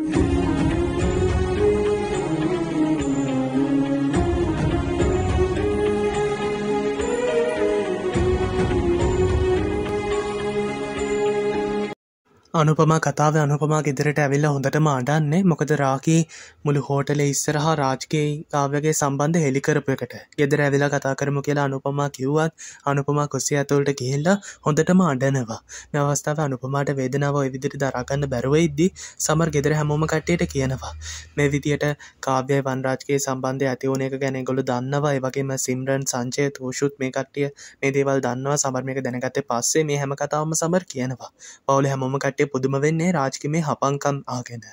Yeah. Anupama කතාව අනුපමා ගෙදරට ඇවිල්ල හොඳට මාඩන්නේ මොකද රාකී මුළු හෝටල ඉස්සරහා රාජ්ගේ කාව්‍යගේ සම්බන්ධ හෙළිකරපයකට ගෙදර ඇවිල කතා කරම කියලා අනුපමා කිව්වත් අනුපමා කුස්සිය ඇතුළට ගිහිල්ලා හොඳටම අඩනවා නවස්ථාව අනුපමාට වේදනාව විදිරි දරාගන්න බැරුවයිද්දි සමර් ගෙදර හැමෝම කට්ටයට කියනවා මේ විදියට කාව්‍යය වන්රාජගේ සම්බන්ධය ඇතිවන එක ගැන ගොලු දන්නවා වගේම සිම්රන් සංචය තූෂුත් මේ කට්ටිය මේ දේවල් දන්නවා සමර්මයක දැනගත්තේ පස්සේ මේ හැම කතාවම සමර් කියනවා පවුල හැමෝම කට්ටිය පුදුම වෙන්නේ රාජ්ගේ මේ හපංකම් අහගෙන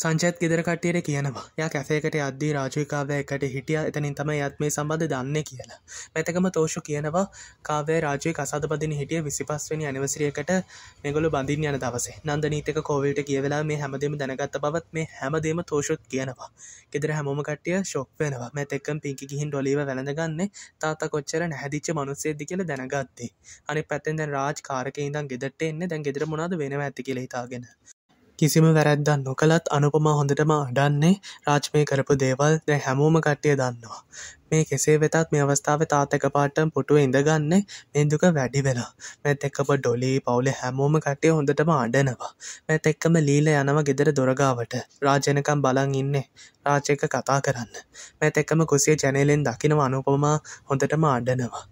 සංචත් ගෙදර කටියට කියනවා ය කැසේකට අද්දී රාජිකාවයකට හිටිය එතනින් තම යත්මේ සම්බඳ දන්න කියලා පැතකම තෝෂු කියනවා කාවේ රාජය කසාදපදින හිටිය විසිපස්වනි අනිවසිරියකට මෙගොලු බඳින් යන දවසේ නන්ද නීතක කෝවිල්ට කියවෙලා මේ හැමදීම දැනගත්ත බවත් මේ හැමදීම තෝෂුත් කියනවා ගෙදර හැමෝම කටිය ශොක් වෙනවා මැතෙක්කම් පිංකි ගිහින් ඩොලිව වැළඳගන්නේ තාත කොච්චර නැහැදිච්ච මනුස්සේද්දි කියල දැනගත්තේ අනි පැත්තෙන් දැන් රාජ් කාරක ඉඳන් ගෙදට එන්න දැන් ගෙදර මොනාද වෙනව ඇති කියලා හිතාගෙන කිසිම වැරැද්දන් නොකළත් අනුපම හොඳටම අඩන්නේ රාජ් මේ කරපු දේවල් දැ හැමෝම කට්ටිය දන්නවා. මේ කෙසේ වෙතත් මේ අවස්ථාව තාතක පාටම් පුටුව ඉඳගන්නේ මෙදුක වැඩි වෙලා මෙත් එක්කම ඩොලි පවුල හැමෝම කටේ හොඳටම අඩනවා මෙත් එක්කම ලීල යනව ගෙදර දොරගාවට රාජනකම් බලන් ඉන්නේ රාජයක කතා කරන්න මෙත් එක්කම කුසිය ජැනලෙන් දකිනව අනුපමා හොඳටම අඩනවා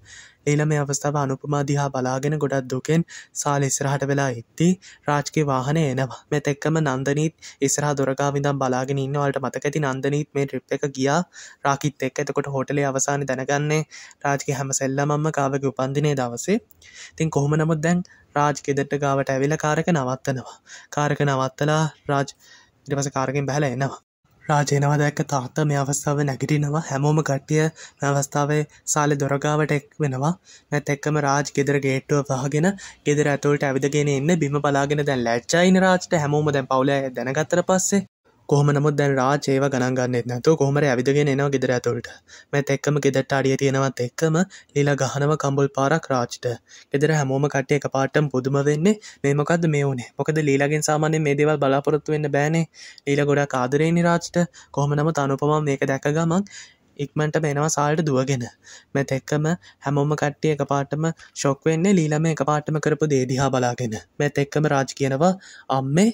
එළම අවස්ථාව අනුපමා දිහා බලාගෙන ගොඩත් දුකෙන් සාල ඉස්රහට වෙලා ඉත්ති රාජ්ගේ වාහනය එනවා මෙතැක්කම නන්දනීත් ඉස්රහ දොරගාවිදම් බලාගෙන ඉන්නවලට මතකැති නන්දනීත් මේ ්‍රිප් එක ගියා රාකිත් එක් එතකොට හොටලේ අවසාන දැනගන්නේ රාජගේ හැම සෙල්ලමම්ම කාවගේ උපන්දිනය දවසේ තින් කොහොම නමුත් දැන් රාජ් ගෙදට ගාවට ඇවිල කාරක නවත්තනවා කාරක නවත්තලා රාජ් ඉටපස කාරගෙන් බැහල එනවා රාජයනවා දැක්ක තාත්ත මේ අවස්ථාව නැගිටිනවා හැමෝම කට්ටිය මේ අවස්ථාවේ සාලෙ දොරගාවට එක් වෙනවා නැත් එක්කම රාජ් ගෙදර ගේට්ටුව වහගෙන ගෙදර ඇතුළට ඇවිදගෙන එන්න බිම බලාගෙන දැන් ලැජ්ජයින රාජ්ට හැමෝම දැන් පවුල දැනගත්තර පස්සේ කොහම නමුත් දැන් රාජ ඒව ගණන් ගන්නෙත් නැතු කොහමර ඇවිදගෙන එනවා ගෙදර ඇතුළට මෙත් එක්කම ගෙදරට අඩිය තියෙනවත් එක්කම ලීල ගහනව කම්බුල් පාරක් රාජ්ට ගෙදර හැමෝම කට්ටේ එක පාටම් පුදුම වෙන්නේ මේමකක්ද මේ වුනේ මොකද ලීලගෙන් සාමාන්‍ය මේ දේවල් බලාපොරොත්තු වෙන්න බෑනේ ලීල ගොඩක් ආදරේනි රාජ්ට කොහම නමුත් අනුපම මේක දැක ගමන් ඉක්මට මේෙනවා සාල්ට දුවගෙන මෙ තෙක්කම හැමෝම කට්ටිය එක පාටම ශොක්වෙන්නේ ලීලම එක පාටම කරපු දේදිහා බලාගෙන මෙ තෙක්කම රාජ් කියනවා අම්මේ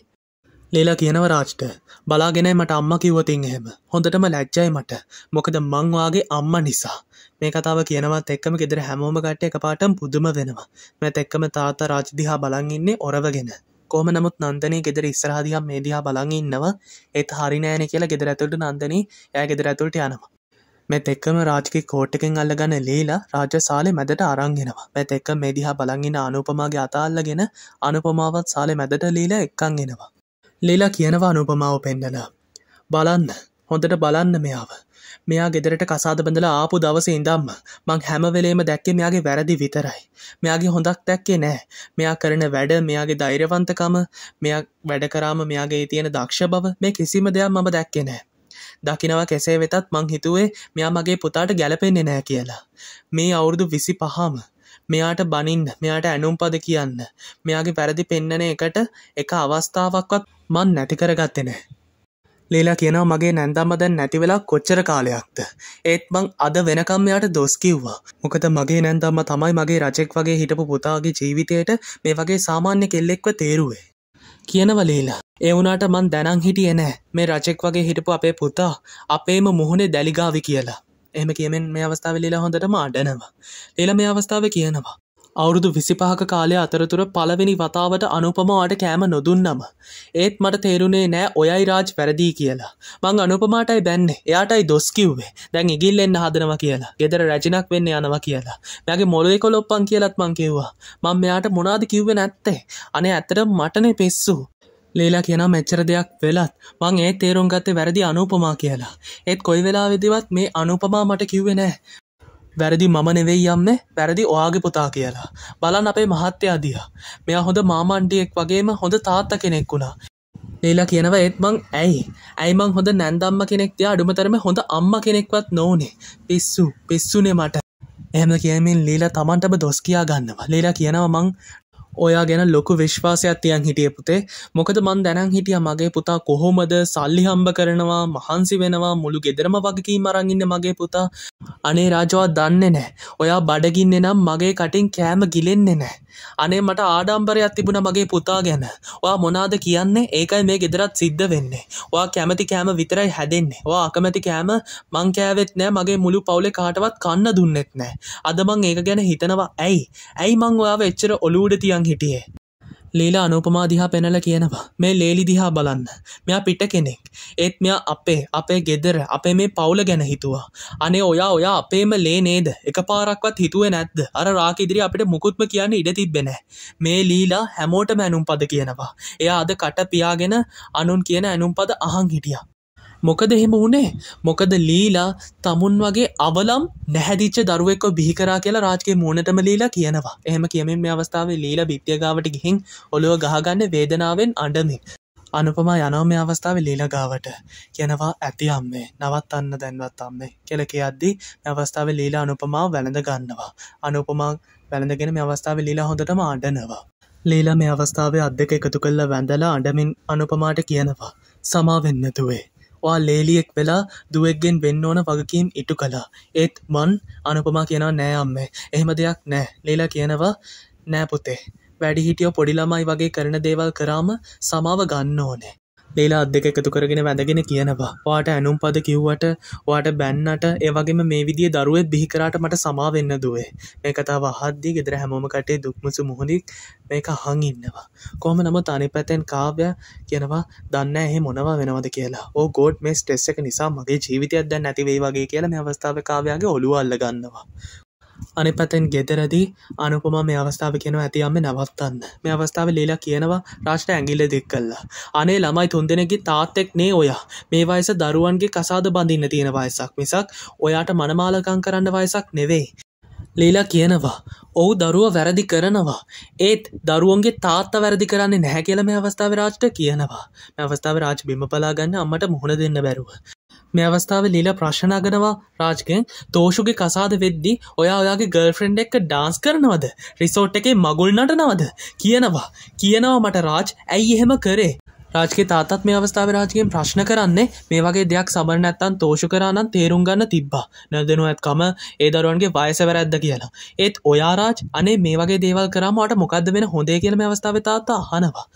ලේලා කියනව රාජ්ට බලාගෙනයි මට අම්ම කිව්වතින් එහෙම හොඳටම ලැජ්ජයි මට මොකද මංවාගේ අම්ම නිසා මේ කතාව කියනවත් එක්කම ගෙදර හැමෝම ගට්ට එක පාටම් පුදුම වෙනවා මැත එක්කම තාත රාජදිහා බලන්ඉන්නේ ඔරවගෙන කෝම නමුත් නන්දනී ගෙදර ඉස්රාධියම් මේදිහා බලඟඉන්නවා ඒත් හරිනෑන කියලා ගෙදර ඇතුළට නන්දනී ඇය ගෙදර ඇතුළට යනවා මෙත් එක්කම රාජකි කෝට්ටකෙන් අල්ලගන්න ලේලා රාජ සාලෙ මැදට අරංගෙනවා මෙත් එක්ක මෙදිහා බලංගෙන අනුපමාගේ අතාල්ලගෙන අනුපමාවත් සාලෙ මැදට ලීලා එක්කංගෙනවා ලෙලා කියනවා අනුපමාව පෙන්නලා. බලන්න හොඳට බලන්න මෙයාව. මෙයා ගෙදරට කසාද බඳලා ආපු දවස ඉඳම්ම මං හැමවෙලේම දැක්කේ මෙයාගේ වැරදි විතරයි. මෙයාගේ හොඳක් දැක්කේ නෑ. මෙයා කරන වැඩ මෙයාගේ ධෛර්යවන්තකම මෙයා වැඩ කරාම මෙයාගේ තියෙන දක්ෂ බව මේ කිසිම දෙයක් මම දැක්කේ නෑ. දකිනවා කෙසේ වෙතත් මං හිතුවේ මෙයා මගේ පුතාට ගැලපෙන්නේ නෑ කියලා. මේ අවුරුදු විසි පහම මෙයාට බනින් මෙයාට ඇනුම්පද කියන්න මෙයාගේ පැරදි පෙන්නන එකට එක අවස්ථාවක්වත් මන් නැතිකරගත්තෙන ලේලා කියනවා මගේ නැන්දම්ම දැන් නැතිවෙලා කොච්චර කාලයක්ද ඒත් මං අද වෙනකම් මෙයාට දොස් කිව්වා මොකද මගේ නැන්දම්ම තමයි මගේ රජෙක් වගේ හිටපු පුතාගේ ජීවිතයට මේ වගේ සාමාන්‍ය කෙල්ලෙක්ව තේරුවේ කියනව ලේලා ඒ වුණට මන් දැනං හිටිය නෑ මේ රජෙක් වගේ හිටපු අපේ පුතා අපේම මුහුණේ දැලිගාවි කියලා එහම කියමෙන් මේ අවස්ථාව ලලා හොඳට මාඩනවා. එල මේ අවස්ථාව කියනවා. අවුරුදු විසිපහක කාලය අතරතුර පළවෙනි වතාවට අනුපමාට කෑම නොදුන්නම. ඒත් මට තේරුණේ නෑ ඔයයි රාජ් පැරදිී කියලා. මං අනුපමාටයි බැන්නේ එයාටයි දොස්කිව්වේ දැන් ඉගිල් එන්න හදනව කියලා ගෙදර රැජිනක් වෙන්න යනවා කියලා. මැගේ මොලුවෙ කොලොප්පන් කියලත් මං කිව්වා. මං මෙයාට මොනාද කිව්වෙන ඇත්තේ. අනේ ඇත්තට මටනේ පිස්සු. ලීලා කියන මෙච්චර දෙයක් වෙලත් මං ඒ තේරුම් ගත්තේ වැරදි අනූපමා කියලා. ඒත් කොයි වෙලා වෙදිවත් මේ අනුපමා මට කිව්වේ නෑ. වැරදි මම නෙවෙයි යම්න්නේ වැරදි ඔයාගේ පුතා කියලා. බලන් අපේ මහත්තයාදිය. මෙයා හොඳ මාමණ්ඩියෙක් වගේම හොඳ තාත්ත කෙනෙක් වුණා. ලීලා කියනව ඒත් මං ඇයි? ඇයි මං හොඳ නැන්දම්ම කෙනෙක් තියා අඩුමතරම හොඳ අම්මා කෙනෙක්වත් නොවනේ. පිස්සු, පිස්සුනේ මට. එහෙම කියමින් ලීලා Tamanටම දොස් කියා ගන්නවා. ලීලා කියනවා මං ඔයා ගැන ලොකු විශ්වාසයක් තියන් හිටිය පුතේ මොකද මන් දැනන් හිටිය මගේ පුතා කොහොමද සල්ලි හම්බ කරනවා මහන්සි වෙනවා මුළු ගෙදරම වගකී මරංගන්න මගේ පුතා අනේ රාජවා දන්නේ නෑ ඔයා බඩගින්නේ නම් මගේ කටින් කෑම ගිලෙන්නේ නෑ අනේ මට ආඩම්බරයක් තිබුණ මගේ පුතා ගැන වා මොනාද කියන්නේ ඒකයි මේ ගෙදරත් සිද්ධ වෙන්නේ වා කැමති කෑම විතරයි හැදෙන්නේ වා අකමැති කෑම මං කෑවෙත් නෑ මගේ මුළු පවුලේ කාටවත් කන්න දුන්නෙත් නෑ අද මං ඒක ගැන හිතනවා ඇයි ඇයි මං ඔයාව එච්චර ඔලූඩ තියන් හිටියේ ලීලා අනුපමා දිහා පැනල කියනවා මේ ලේලි දිහා බලන්න මෙයා පිට කෙනෙක් ඒත් මෙයා අපේ අපේ ගෙදර අපේ මේ පවුල ගැන හිතුවා අනේ ඔයා ඔයා අපේම ලේ නේද එක පාරක්වත් හිතුවේ නැද්ද අර රාක ඉදිරි අපිට මුකුත්ම කියන්න ඉඩ තිබෙන මේ ලීලා හැමෝට මැනුම් පද කියනවා එයා අද කට පියාගෙන අනුන් කියන ඇනුම් පද අහන් හිටියා මොකද එහෙම වනේ මොකද ලීලා තමුන් වගේ අවලම් නැහැදිච්ච දරුවෙක්ක බිහිකරා කියලා රාජගේ මූනටම ලීලා කියනවා එහම කියමින් මේ අවස්ථාවේ ලීලා බිත්්‍යගාවට ගිහින් ඔලොව ගහගන්න වේදනාවෙන් අඩමින් අනුපමා යනෝ මේ අවස්ථාව ලීලගාවට කියනවා ඇති අම්මේ නවත්තන්න දැන්වත් අම්මේ කෙලකෙ අද්දී අවස්ථාව ලීලා අනුපමා වැළඳ ගන්නවා අනුපමා වැළඳගෙන මේ අවස්ථාව ලීලා හොඳටම අඩනවා ලීලා මේ අවස්ථාවේ අත් දෙක එකතු කල්ල වැඳලා අඩමින් අනුපමාට කියනවා සමාවෙන්නතුවේ ඔයා ලේලියෙක් වෙලා දුවෙක්ගෙන් වෙන්න ඕන වගකීම් ඉටු කළා. ඒත් මන් අනුපමා කියනවා නෑ අම්මේ. එහෙම දෙයක් නෑ. ලේලා කියනවා නෑ පුතේ. වැඩිහිටියෝ පොඩි ළමයි වගේ කරන දේවල් කරාම සමාව ගන්න ඕනේ. ලේලා අදක එකතු කරගෙන වැඳගෙන කියනවා වාට ඇනුම් පද කිව්වට වාට බැන්නට ඒවගේම මේ විදිිය දරුවත් බිහිකරට මට සමාවෙන්න දුවේ මේ කතාව හද්දී ගෙදර හැමෝම කටේ දුක්මසු මුහුණික් මේක හං ඉන්නවා කොම නමුත් අනි පැතැන් කාව්‍ය කියනවා දන්න එහ මොනවා වෙනවද කියලා ඕ oh ගෝඩ් මේ ස්ටෙස් එක නිසා මගේ ජීවිතයක් දැන් නැතිවේ වගේ කියලා මේ අවස්ථාව කාවයාගේ ඔලු අල්ලගන්නවා අනි පැතෙන් ගෙදරදි අනුපම මේ අවස්ථාව කියෙන ඇතියම්ම නවත්තන්න මේ අවස්ථාව ලීලා කියනවා රාශ්ට ඇගිල්ල දෙක් කල්ලා අනේ ළමයි තුන්දෙනෙකි තාත්තෙක් නේ ඔය මේ වයස දරුවන්ගේ කසාද බඳින්න තියෙන වයසක් මිසක් ඔයාට මනමාලකං කරන්න වයසක් නෙවෙයි ලීලා කියනවා ඔහු දරුව වැරදි කරනවා ඒත් දරුවන්ගේ තාත්ත වැරදි කරන්නේ නැහැ කියලම අවස්ථාව රාජ්ට කියනවා අවස්ථාව රාජ් බිම පලාගන්න අම්මට මුහුණ දෙන්න බැරුව මේ අවස්ථාව ලීලා ප්‍රශ්නාගනවා රාජකෙන් තෝෂුගේ කසාද වෙද්දි ඔයා ඔයාගේ ගල්ෆ්‍රෙන්ඩ් එක්ක ඩාන්ස් කරනවද රිසෝට් එකේ මගුල් නටනවද කියනවා කියනවා මට රාජ් ඇයි එහෙම කරේ රාජගේ තාතත් මේ අවස්ථාව රාජකෙන් ප්‍රශ්න කරන්නේ මේ වගේ දෙයක් සමර නැත්තන් තෝෂු කරානම් තේරුම් ගන්න තිබ්බා නැදනු ඇත්කම ඒ දරුවන්ගේ වයස වැරැද්ද කියලා ඒත් ඔයා රාජ් අනේ මේ වගේ දේවල් කරාමට මොකක්ද වෙන හොඳේ කියන මේ අවස්ථාව තාත්තා අහනවා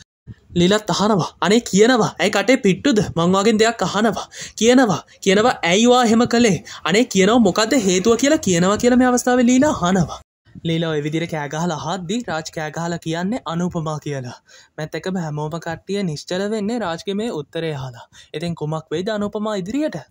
ලිලත් අහනවා අනේ කියනවා ඇයි කටේ පිට්ටුද මංවාගෙන් දෙයක් අහනවා කියනවා කියනවා ඇයිවා හෙම කළේ අනේ කියනව මොකද හේතුව කියලා කියනවා කියලම අවස්ථාව ලීලා හනවා ලීලා එවිදිර කෑගහල හද්දී රාජ් කෑගහල කියන්නේ අනුපමා කියලා මැත්තකම හැමෝම කට්ටිය නිශ්චල වෙන්නේ රාජ්ගමේ උත්තරය හලා එතින් කුමක් වෙයිද අනුපමා ඉදිරියට